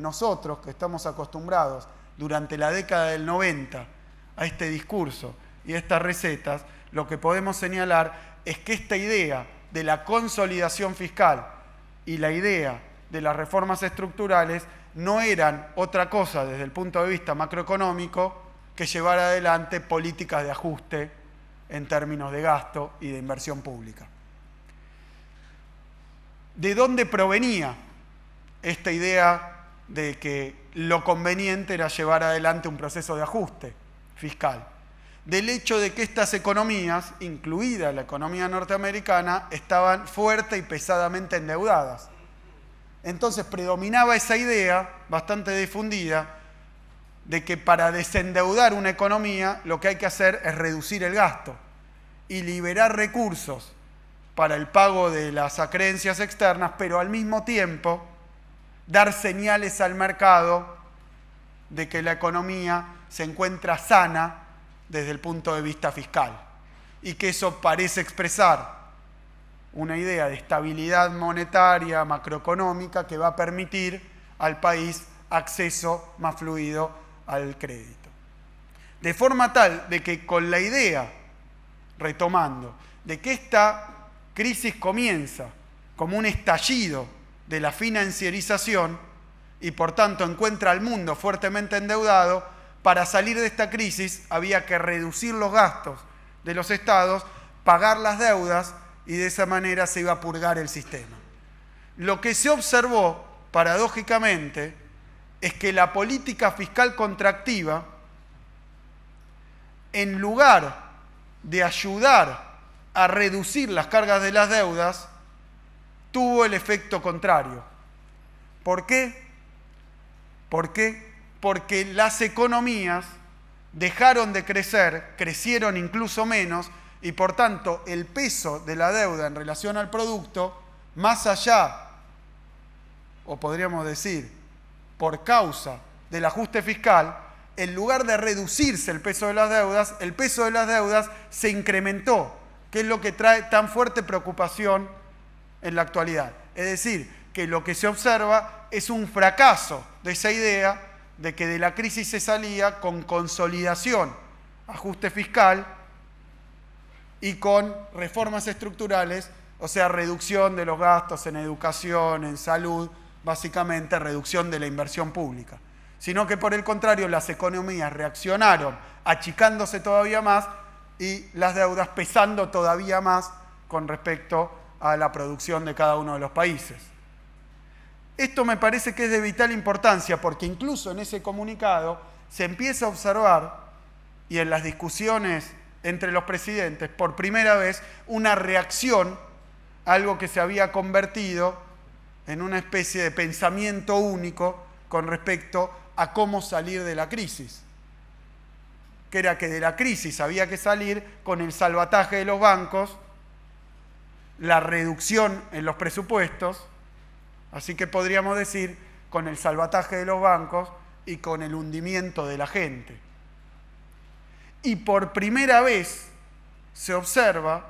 nosotros que estamos acostumbrados durante la década del 90 a este discurso y a estas recetas, lo que podemos señalar es que esta idea de la consolidación fiscal y la idea de las reformas estructurales no eran otra cosa desde el punto de vista macroeconómico que llevar adelante políticas de ajuste en términos de gasto y de inversión pública. ¿De dónde provenía esta idea de que lo conveniente era llevar adelante un proceso de ajuste fiscal, del hecho de que estas economías, incluida la economía norteamericana, estaban fuerte y pesadamente endeudadas. Entonces predominaba esa idea, bastante difundida, de que para desendeudar una economía lo que hay que hacer es reducir el gasto y liberar recursos para el pago de las acreencias externas, pero al mismo tiempo dar señales al mercado de que la economía se encuentra sana desde el punto de vista fiscal y que eso parece expresar una idea de estabilidad monetaria, macroeconómica, que va a permitir al país acceso más fluido al crédito. De forma tal de que con la idea, retomando, de que esta crisis comienza como un estallido de la financiarización y por tanto encuentra al mundo fuertemente endeudado, para salir de esta crisis había que reducir los gastos de los estados, pagar las deudas y de esa manera se iba a purgar el sistema. Lo que se observó, paradójicamente, es que la política fiscal contractiva, en lugar de ayudar a reducir las cargas de las deudas, tuvo el efecto contrario. ¿Por qué? ¿Por qué? Porque las economías dejaron de crecer, crecieron incluso menos, y por tanto el peso de la deuda en relación al producto, más allá, o podríamos decir, por causa del ajuste fiscal, en lugar de reducirse el peso de las deudas, el peso de las deudas se incrementó, que es lo que trae tan fuerte preocupación en la actualidad. Es decir, que lo que se observa es un fracaso de esa idea de que de la crisis se salía con consolidación, ajuste fiscal y con reformas estructurales, o sea, reducción de los gastos en educación, en salud, básicamente reducción de la inversión pública, sino que por el contrario las economías reaccionaron achicándose todavía más y las deudas pesando todavía más con respecto a la producción de cada uno de los países. Esto me parece que es de vital importancia porque incluso en ese comunicado se empieza a observar, y en las discusiones entre los presidentes, por primera vez una reacción a algo que se había convertido en una especie de pensamiento único con respecto a cómo salir de la crisis que era que de la crisis había que salir con el salvataje de los bancos la reducción en los presupuestos, así que podríamos decir con el salvataje de los bancos y con el hundimiento de la gente. Y por primera vez se observa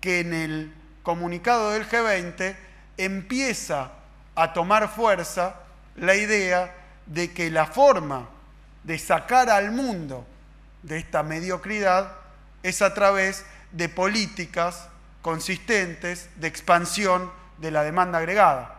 que en el comunicado del G20 empieza a tomar fuerza la idea de que la forma de sacar al mundo de esta mediocridad es a través de políticas consistentes de expansión de la demanda agregada.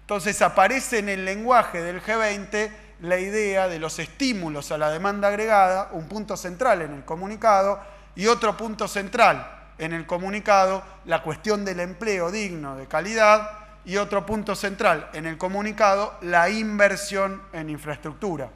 Entonces aparece en el lenguaje del G20 la idea de los estímulos a la demanda agregada, un punto central en el comunicado y otro punto central en el comunicado, la cuestión del empleo digno de calidad y otro punto central en el comunicado, la inversión en infraestructura.